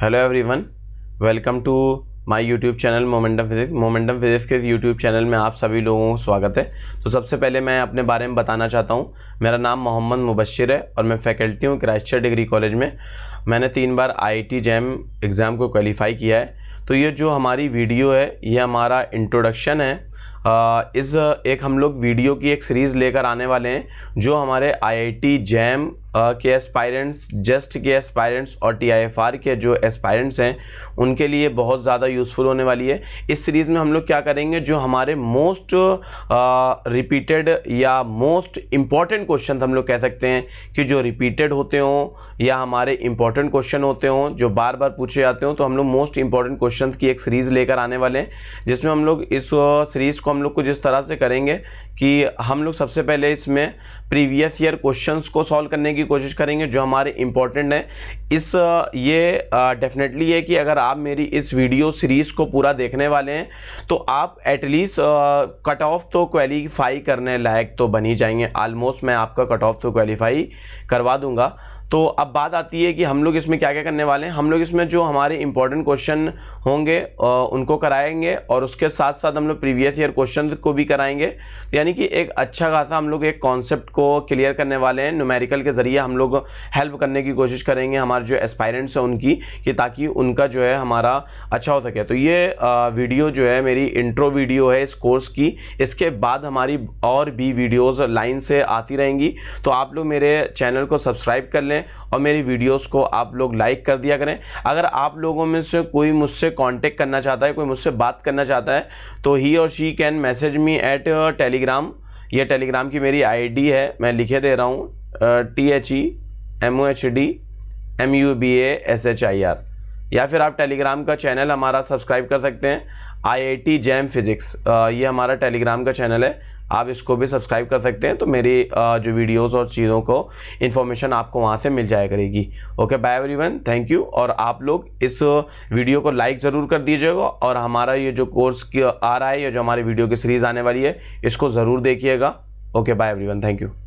hello everyone welcome to my YouTube channel momentum physics momentum physics के YouTube channel में आप सभी लोगों को स्वागत है तो सबसे पहले मैं अपने बारे में बताना चाहता हूँ मेरा नाम मोहम्मद मुबशिर है और मैं फैकल्टी हूँ क्राइस्टर डिग्री कॉलेज में मैंने तीन बार आई जैम एग्ज़ाम को क्वालिफ़ाई किया है तो ये जो हमारी वीडियो है ये हमारा इंट्रोडक्शन है इस एक हम लोग वीडियो की एक सीरीज़ लेकर आने वाले हैं जो हमारे आईआईटी जैम के एस्पायरेंट्स जस्ट के एस्पायरेंट्स और टी के जो एस्पायरेंट्स हैं उनके लिए बहुत ज़्यादा यूज़फुल होने वाली है इस सीरीज़ में हम लोग क्या करेंगे जो हमारे मोस्ट रिपीटेड या मोस्ट इम्पॉर्टेंट क्वेश्चन हम लोग कह सकते हैं कि जो रिपीटेड होते हों या हमारे इंपॉर्टेंट क्वेश्चन होते हों जो बार बार पूछे जाते हों तो हम लोग मोस्ट इंपॉर्टेंट क्वेश्चन की एक सीरीज़ लेकर आने वाले हैं जिसमें हम लोग इस सीरीज़ को हम लोग कुछ इस तरह से करेंगे कि हम लोग सबसे पहले इसमें प्रीवियस ईयर क्वेश्चंस को सॉल्व करने की कोशिश करेंगे जो हमारे इंपॉर्टेंट हैं इस ये डेफिनेटली है कि अगर आप मेरी इस वीडियो सीरीज़ को पूरा देखने वाले हैं तो आप एटलीस्ट कट ऑफ तो क्वालीफाई करने लायक तो बनी जाएंगे आलमोस्ट मैं आपका कट ऑफ तो क्वालीफाई करवा दूंगा तो अब बात आती है कि हम लोग इसमें क्या क्या करने वाले हैं हम लोग इसमें जो हमारे इंपॉर्टेंट क्वेश्चन होंगे उनको कराएंगे और उसके साथ साथ हम लोग प्रीवियस ईयर क्वेश्चन को भी कराएंगे यानी कि एक अच्छा खासा हम लोग एक कॉन्सेप्ट को क्लियर करने वाले हैं न्यूमेरिकल के ज़रिए हम लोग हेल्प करने की कोशिश करेंगे हमारे जो एस्पायरेंट्स हैं उनकी कि ताकि उनका जो है हमारा अच्छा हो सके तो ये वीडियो जो है मेरी इंट्रो वीडियो है इस कोर्स की इसके बाद हमारी और भी वीडियोज़ लाइन से आती रहेंगी तो आप लोग मेरे चैनल को सब्सक्राइब कर लें करें और मेरी वीडियोस को आप लोग लाइक कर दिया करें अगर आप लोगों में से कोई मुझसे कांटेक्ट करना चाहता है कोई मुझसे बात करना चाहता है तो ही और she can message me at Telegram यह टेलीग्राम की मेरी आईडी है मैं लिखे दे रहा हूँ T H E M O H D M U B S H I R या फिर आप टेलीग्राम का चैनल हमारा सब्सक्राइब कर सकते हैं I I T JAM physics ये हमारा टेलीग्राम का चैनल है आप इसको भी सब्सक्राइब कर सकते हैं तो मेरी जो वीडियोस और चीज़ों को इन्फॉर्मेशन आपको वहाँ से मिल जाया करेगी okay bye everyone thank you और आप लोग इस वीडियो को लाइक ज़रूर कर दीजिएगा और हमारा ये जो कोर्स आ रहा है या जो हमारी वीडियो की सीरीज़ आने वाली है इसको ज़रूर देखिएगा okay bye one thank you